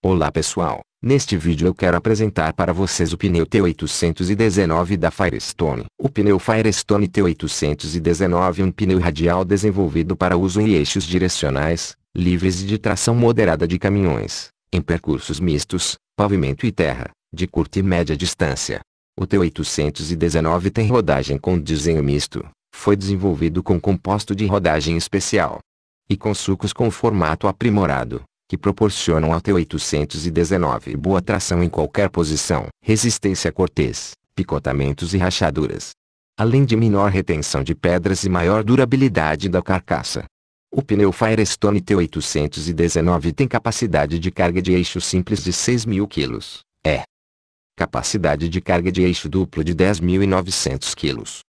Olá pessoal, neste vídeo eu quero apresentar para vocês o pneu T819 da Firestone. O pneu Firestone T819 é um pneu radial desenvolvido para uso em eixos direcionais, livres e de tração moderada de caminhões, em percursos mistos, pavimento e terra, de curta e média distância. O T819 tem rodagem com desenho misto, foi desenvolvido com composto de rodagem especial e com sulcos com formato aprimorado que proporcionam ao T819 boa tração em qualquer posição, resistência a cortes, picotamentos e rachaduras. Além de menor retenção de pedras e maior durabilidade da carcaça. O pneu Firestone T819 tem capacidade de carga de eixo simples de 6.000 kg. É. Capacidade de carga de eixo duplo de 10.900 kg.